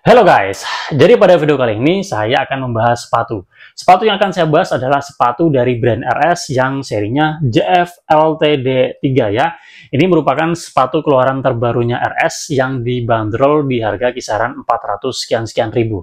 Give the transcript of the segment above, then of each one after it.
Halo guys, jadi pada video kali ini saya akan membahas sepatu. Sepatu yang akan saya bahas adalah sepatu dari brand RS yang serinya JF LTD 3 ya. Ini merupakan sepatu keluaran terbarunya RS yang dibanderol di harga kisaran 400 sekian sekian ribu.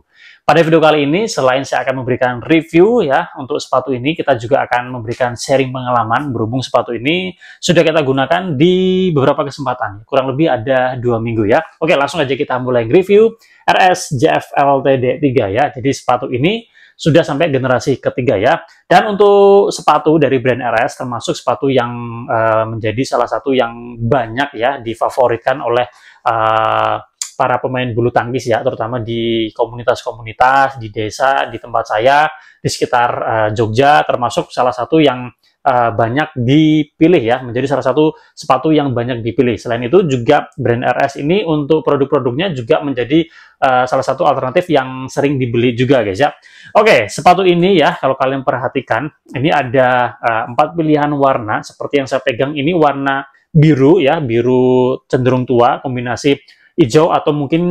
Pada video kali ini, selain saya akan memberikan review ya untuk sepatu ini, kita juga akan memberikan sharing pengalaman berhubung sepatu ini sudah kita gunakan di beberapa kesempatan. Kurang lebih ada dua minggu ya. Oke, langsung aja kita mulai review RS JFLTD 3 ya. Jadi sepatu ini sudah sampai generasi ketiga ya. Dan untuk sepatu dari brand RS termasuk sepatu yang uh, menjadi salah satu yang banyak ya difavoritkan oleh uh, para pemain bulu tangkis ya, terutama di komunitas-komunitas, di desa, di tempat saya, di sekitar uh, Jogja, termasuk salah satu yang uh, banyak dipilih ya, menjadi salah satu sepatu yang banyak dipilih. Selain itu juga brand RS ini untuk produk-produknya juga menjadi uh, salah satu alternatif yang sering dibeli juga guys ya. Oke, sepatu ini ya, kalau kalian perhatikan, ini ada empat uh, pilihan warna, seperti yang saya pegang ini warna biru ya, biru cenderung tua, kombinasi hijau atau mungkin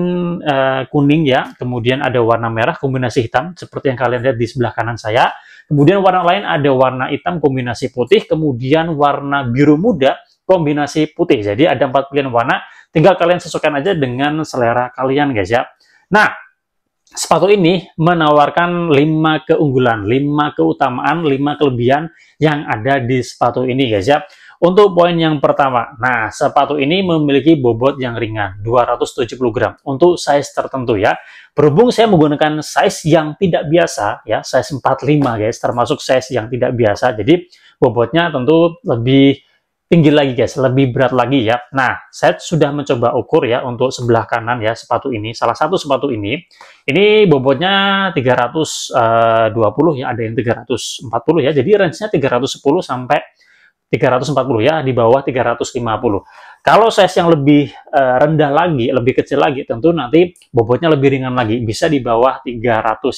uh, kuning ya. Kemudian ada warna merah kombinasi hitam seperti yang kalian lihat di sebelah kanan saya. Kemudian warna lain ada warna hitam kombinasi putih, kemudian warna biru muda kombinasi putih. Jadi ada empat pilihan warna, tinggal kalian sesuaikan aja dengan selera kalian guys ya. Nah, sepatu ini menawarkan 5 keunggulan, 5 keutamaan, 5 kelebihan yang ada di sepatu ini guys ya. Untuk poin yang pertama, nah sepatu ini memiliki bobot yang ringan, 270 gram, untuk size tertentu ya. Berhubung saya menggunakan size yang tidak biasa, ya size 45 guys, termasuk size yang tidak biasa, jadi bobotnya tentu lebih tinggi lagi guys, lebih berat lagi ya. Nah, saya sudah mencoba ukur ya untuk sebelah kanan ya sepatu ini, salah satu sepatu ini. Ini bobotnya 320 eh, ya, ada yang 340 ya, jadi range-nya 310 sampai 340 ya, di bawah 350. Kalau size yang lebih eh, rendah lagi, lebih kecil lagi, tentu nanti bobotnya lebih ringan lagi, bisa di bawah 300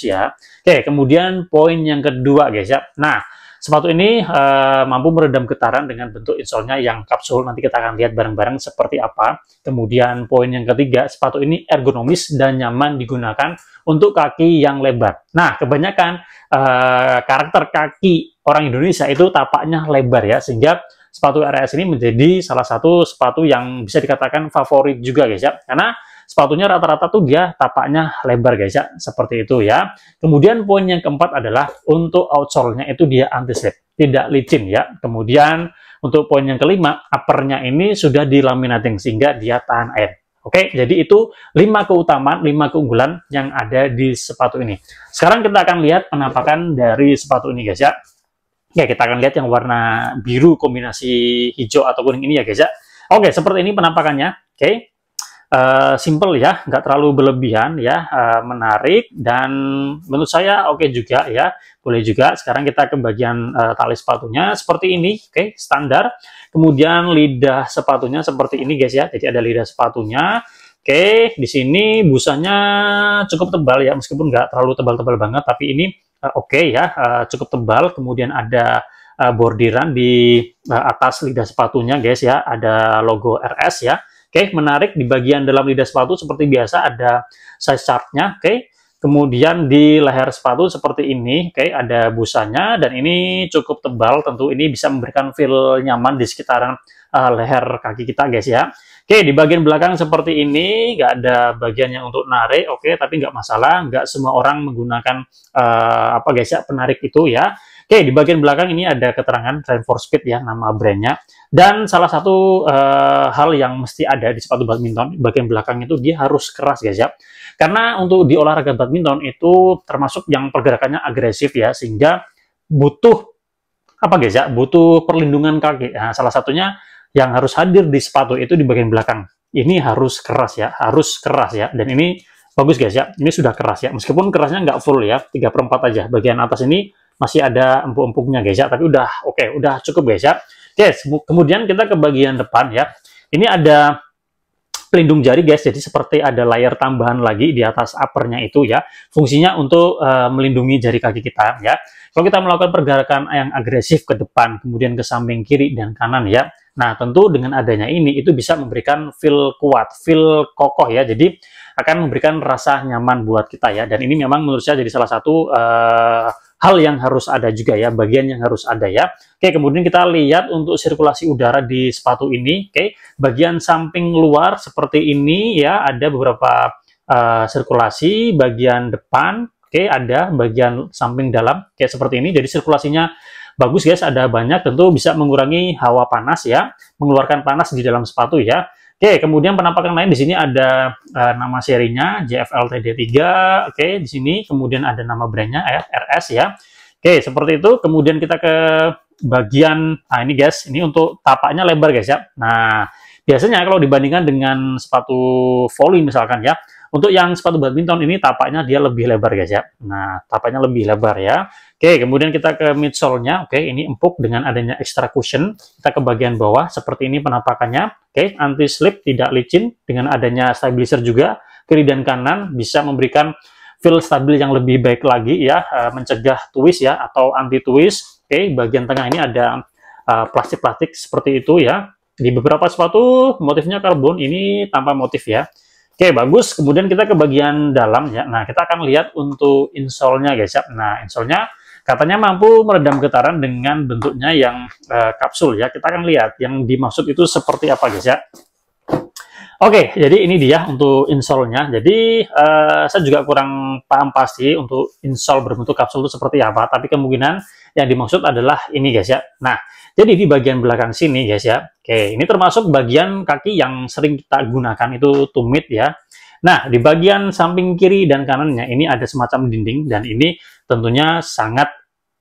ya. Oke, kemudian poin yang kedua guys ya. Nah, sepatu ini uh, mampu meredam getaran dengan bentuk insolnya yang kapsul, nanti kita akan lihat bareng-bareng seperti apa. Kemudian poin yang ketiga, sepatu ini ergonomis dan nyaman digunakan untuk kaki yang lebar. Nah, kebanyakan uh, karakter kaki orang Indonesia itu tapaknya lebar ya sehingga sepatu RS ini menjadi salah satu sepatu yang bisa dikatakan favorit juga guys ya karena sepatunya rata-rata tuh dia tapaknya lebar guys ya seperti itu ya kemudian poin yang keempat adalah untuk outsole-nya itu dia anti slip tidak licin ya kemudian untuk poin yang kelima uppernya ini sudah dilaminating sehingga dia tahan air Oke, jadi itu 5 keutamaan, 5 keunggulan yang ada di sepatu ini. Sekarang kita akan lihat penampakan dari sepatu ini guys ya. Ya, kita akan lihat yang warna biru kombinasi hijau atau kuning ini ya guys ya. Oke, seperti ini penampakannya. Oke, uh, simple ya, nggak terlalu berlebihan ya, uh, menarik dan menurut saya oke okay juga ya, boleh juga. Sekarang kita ke bagian uh, tali sepatunya seperti ini, oke, okay, standar. Kemudian lidah sepatunya seperti ini guys ya, jadi ada lidah sepatunya. Oke, okay, di sini busanya cukup tebal ya, meskipun nggak terlalu tebal-tebal banget, tapi ini Eh, oke okay ya, uh, cukup tebal. Kemudian ada uh, bordiran di uh, atas lidah sepatunya guys ya, ada logo RS ya. Oke, okay, menarik di bagian dalam lidah sepatu seperti biasa ada size chartnya, oke. Okay. Kemudian di leher sepatu seperti ini, oke, okay, ada busanya dan ini cukup tebal tentu ini bisa memberikan feel nyaman di sekitaran uh, leher kaki kita guys ya. Oke, di bagian belakang seperti ini, nggak ada bagian yang untuk narik, oke, tapi nggak masalah, nggak semua orang menggunakan uh, apa guys ya, penarik itu ya. Oke, di bagian belakang ini ada keterangan Trend for Speed ya, nama brandnya. Dan salah satu uh, hal yang mesti ada di sepatu badminton, bagian belakang itu dia harus keras guys ya. Karena untuk di olahraga badminton itu termasuk yang pergerakannya agresif ya, sehingga butuh apa guys ya, butuh perlindungan kaki. Nah, salah satunya yang harus hadir di sepatu itu di bagian belakang. Ini harus keras ya, harus keras ya. Dan ini bagus guys ya, ini sudah keras ya. Meskipun kerasnya nggak full ya, 3 per 4 aja. Bagian atas ini masih ada empuk-empuknya guys ya, tapi udah oke, okay, udah cukup guys ya. Oke, okay, kemudian kita ke bagian depan ya. Ini ada pelindung jari guys, jadi seperti ada layar tambahan lagi di atas uppernya itu ya. Fungsinya untuk uh, melindungi jari kaki kita ya. Kalau kita melakukan pergerakan yang agresif ke depan, kemudian ke samping kiri dan kanan ya, Nah, tentu dengan adanya ini itu bisa memberikan feel kuat, feel kokoh ya. Jadi akan memberikan rasa nyaman buat kita ya. Dan ini memang menurut saya jadi salah satu uh, hal yang harus ada juga ya, bagian yang harus ada ya. Oke, kemudian kita lihat untuk sirkulasi udara di sepatu ini, oke. Bagian samping luar seperti ini ya, ada beberapa uh, sirkulasi bagian depan, oke, ada bagian samping dalam kayak seperti ini. Jadi sirkulasinya Bagus guys, ada banyak tentu bisa mengurangi hawa panas ya, mengeluarkan panas di dalam sepatu ya. Oke, kemudian penampakan lain di sini ada uh, nama serinya JFL TD3, oke di sini kemudian ada nama brandnya RS ya. Oke, seperti itu. Kemudian kita ke bagian, nah ini guys, ini untuk tapaknya lebar guys ya. Nah, biasanya kalau dibandingkan dengan sepatu volley misalkan ya, untuk yang sepatu badminton ini tapaknya dia lebih lebar guys ya. Nah, tapaknya lebih lebar ya. Oke, kemudian kita ke midsole-nya. Oke, ini empuk dengan adanya extra cushion. Kita ke bagian bawah seperti ini penampakannya. Oke, anti slip tidak licin dengan adanya stabilizer juga. Kiri dan kanan bisa memberikan feel stabil yang lebih baik lagi ya, eh, mencegah twist ya atau anti twist. Oke, bagian tengah ini ada eh, plastik-plastik seperti itu ya. Di beberapa sepatu motifnya karbon ini tanpa motif ya. Oke, bagus. Kemudian kita ke bagian dalam ya. Nah, kita akan lihat untuk insole-nya guys ya. Nah, insole-nya katanya mampu meredam getaran dengan bentuknya yang uh, kapsul ya. Kita akan lihat yang dimaksud itu seperti apa guys ya. Oke, okay, jadi ini dia untuk installnya. Jadi uh, saya juga kurang paham pasti untuk install berbentuk kapsul itu seperti apa, tapi kemungkinan yang dimaksud adalah ini guys ya. Nah, jadi di bagian belakang sini guys ya. Oke, okay, ini termasuk bagian kaki yang sering kita gunakan itu tumit ya. Nah, di bagian samping kiri dan kanannya ini ada semacam dinding dan ini tentunya sangat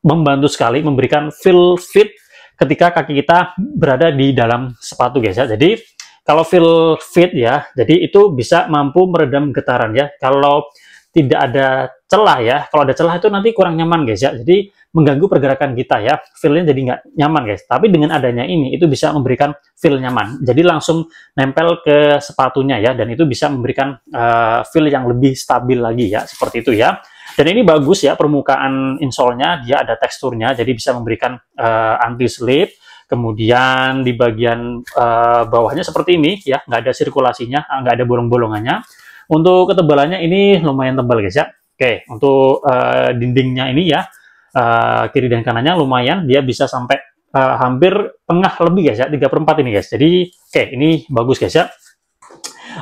membantu sekali memberikan feel fit ketika kaki kita berada di dalam sepatu guys ya. Jadi kalau feel fit ya, jadi itu bisa mampu meredam getaran ya. Kalau tidak ada celah ya, kalau ada celah itu nanti kurang nyaman guys ya. Jadi mengganggu pergerakan kita ya, feelnya jadi nggak nyaman guys. Tapi dengan adanya ini itu bisa memberikan feel nyaman. Jadi langsung nempel ke sepatunya ya, dan itu bisa memberikan uh, feel yang lebih stabil lagi ya, seperti itu ya. Dan ini bagus ya permukaan insole nya, dia ada teksturnya, jadi bisa memberikan uh, eh, anti slip Kemudian di bagian uh, bawahnya seperti ini ya, nggak ada sirkulasinya, ah, nggak ada bolong-bolongannya. Untuk ketebalannya ini lumayan tebal guys ya. Oke, untuk uh, dindingnya ini ya, uh, kiri dan kanannya lumayan, dia bisa sampai uh, hampir tengah lebih guys ya, 3 per 4 ini guys. Jadi oke, ini bagus guys ya.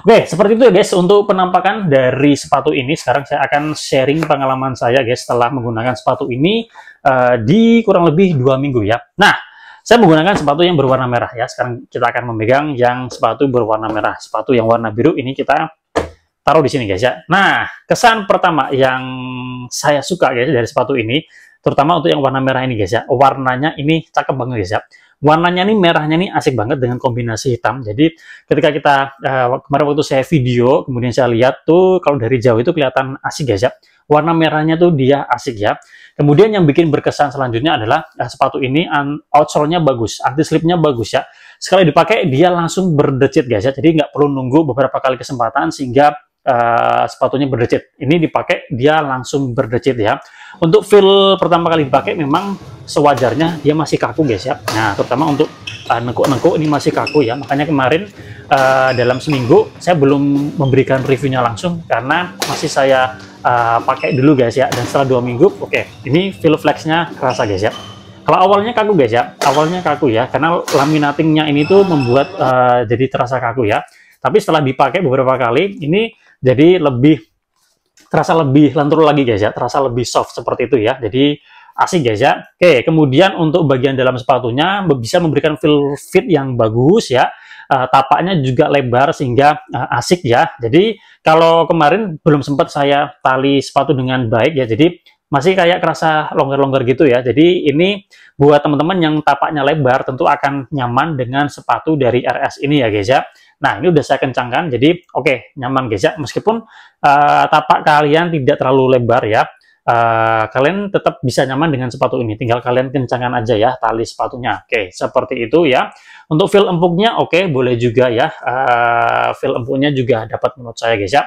Oke, seperti itu ya guys untuk penampakan dari sepatu ini. Sekarang saya akan sharing pengalaman saya guys setelah menggunakan sepatu ini uh, di kurang lebih dua minggu ya. Nah, saya menggunakan sepatu yang berwarna merah ya. Sekarang kita akan memegang yang sepatu berwarna merah. Sepatu yang warna biru ini kita taruh di sini guys ya. Nah, kesan pertama yang saya suka guys dari sepatu ini, terutama untuk yang warna merah ini guys ya. Warnanya ini cakep banget guys ya. Warnanya ini merahnya ini asik banget dengan kombinasi hitam. Jadi ketika kita uh, kemarin waktu saya video, kemudian saya lihat tuh kalau dari jauh itu kelihatan asik guys ya warna merahnya tuh dia asik ya. Kemudian yang bikin berkesan selanjutnya adalah nah, sepatu ini outsole-nya bagus, anti slipnya bagus ya. Sekali dipakai dia langsung berdecit guys ya. Jadi nggak perlu nunggu beberapa kali kesempatan sehingga uh, sepatunya berdecit. Ini dipakai dia langsung berdecit ya. Untuk feel pertama kali dipakai memang sewajarnya dia masih kaku guys ya. Nah terutama untuk eh, nengkuk-nengkuk uh, ini masih kaku ya. Makanya kemarin uh, dalam seminggu saya belum memberikan reviewnya langsung karena masih saya uh, pakai dulu guys ya. Dan setelah dua minggu, oke okay, ini feel flexnya kerasa guys ya. Kalau awalnya kaku guys ya, awalnya kaku ya, karena laminatingnya ini tuh membuat uh, jadi terasa kaku ya. Tapi setelah dipakai beberapa kali, ini jadi lebih terasa lebih lentur lagi guys ya, terasa lebih soft seperti itu ya. Jadi asik guys ya. Oke, kemudian untuk bagian dalam sepatunya bisa memberikan feel fit yang bagus ya. Uh, tapaknya juga lebar sehingga uh, asik ya. Jadi kalau kemarin belum sempat saya tali sepatu dengan baik ya. Jadi masih kayak kerasa longgar-longgar gitu ya. Jadi ini buat teman-teman yang tapaknya lebar tentu akan nyaman dengan sepatu dari RS ini ya guys ya. Nah, ini udah saya kencangkan, jadi oke, okay, nyaman guys ya. Meskipun uh, tapak kalian tidak terlalu lebar ya, uh, kalian tetap bisa nyaman dengan sepatu ini. Tinggal kalian kencangkan aja ya tali sepatunya. Oke, okay, seperti itu ya. Untuk feel empuknya, oke, okay, boleh juga ya. Uh, feel empuknya juga dapat menurut saya guys ya.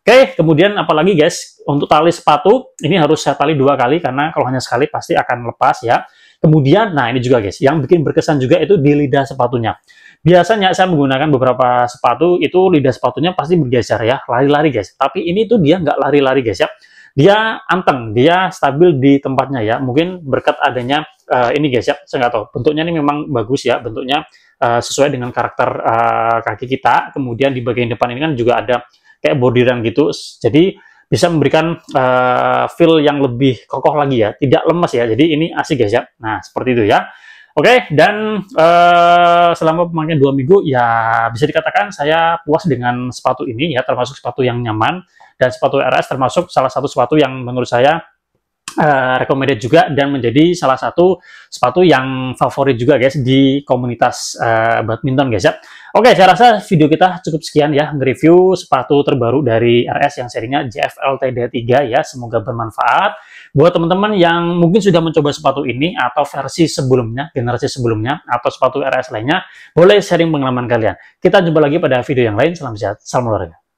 Oke, okay, kemudian apalagi guys, untuk tali sepatu, ini harus saya tali dua kali karena kalau hanya sekali pasti akan lepas ya. Kemudian, nah ini juga guys, yang bikin berkesan juga itu di lidah sepatunya. Biasanya saya menggunakan beberapa sepatu, itu lidah sepatunya pasti bergeser ya, lari-lari guys. Tapi ini tuh dia nggak lari-lari guys ya. Dia anteng, dia stabil di tempatnya ya. Mungkin berkat adanya uh, ini guys ya, saya nggak tahu. Bentuknya ini memang bagus ya, bentuknya uh, sesuai dengan karakter uh, kaki kita. Kemudian di bagian depan ini kan juga ada kayak bordiran gitu. Jadi bisa memberikan uh, feel yang lebih kokoh lagi ya, tidak lemes ya. Jadi ini asik guys ya. Nah, seperti itu ya. Oke, okay, dan uh, selama pemakaian dua minggu, ya bisa dikatakan saya puas dengan sepatu ini ya, termasuk sepatu yang nyaman, dan sepatu RS termasuk salah satu sepatu yang menurut saya uh, recommended juga dan menjadi salah satu sepatu yang favorit juga guys di komunitas uh, badminton guys ya. Oke, saya rasa video kita cukup sekian ya nge-review sepatu terbaru dari RS yang serinya JFL td 3 ya. Semoga bermanfaat buat teman-teman yang mungkin sudah mencoba sepatu ini atau versi sebelumnya, generasi sebelumnya atau sepatu RS lainnya, boleh sharing pengalaman kalian. Kita jumpa lagi pada video yang lain. Salam sehat, salam olahraga.